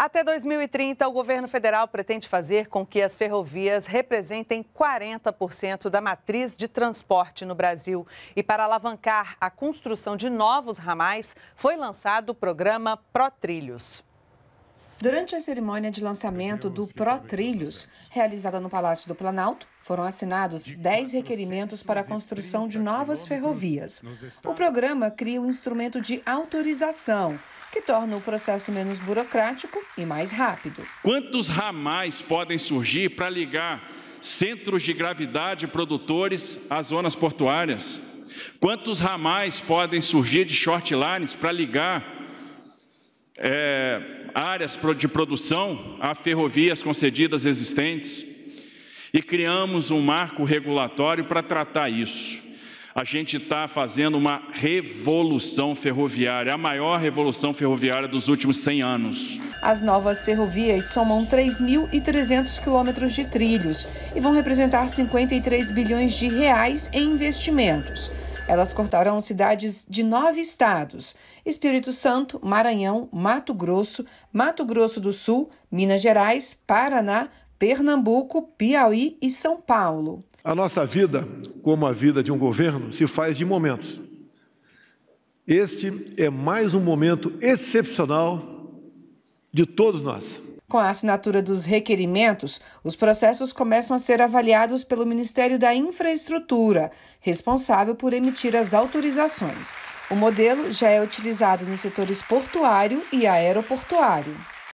Até 2030, o governo federal pretende fazer com que as ferrovias representem 40% da matriz de transporte no Brasil. E para alavancar a construção de novos ramais, foi lançado o programa Pro Trilhos. Durante a cerimônia de lançamento do Pro Trilhos, realizada no Palácio do Planalto, foram assinados 10 requerimentos para a construção de novas ferrovias. O programa cria um instrumento de autorização que torna o processo menos burocrático e mais rápido. Quantos ramais podem surgir para ligar centros de gravidade produtores às zonas portuárias? Quantos ramais podem surgir de short lines para ligar é, áreas de produção a ferrovias concedidas existentes e criamos um marco regulatório para tratar isso. A gente está fazendo uma revolução ferroviária, a maior revolução ferroviária dos últimos 100 anos. As novas ferrovias somam 3.300 quilômetros de trilhos e vão representar 53 bilhões de reais em investimentos. Elas cortarão cidades de nove estados: Espírito Santo, Maranhão, Mato Grosso, Mato Grosso do Sul, Minas Gerais, Paraná, Pernambuco, Piauí e São Paulo. A nossa vida, como a vida de um governo, se faz de momentos. Este é mais um momento excepcional de todos nós. Com a assinatura dos requerimentos, os processos começam a ser avaliados pelo Ministério da Infraestrutura, responsável por emitir as autorizações. O modelo já é utilizado nos setores portuário e aeroportuário.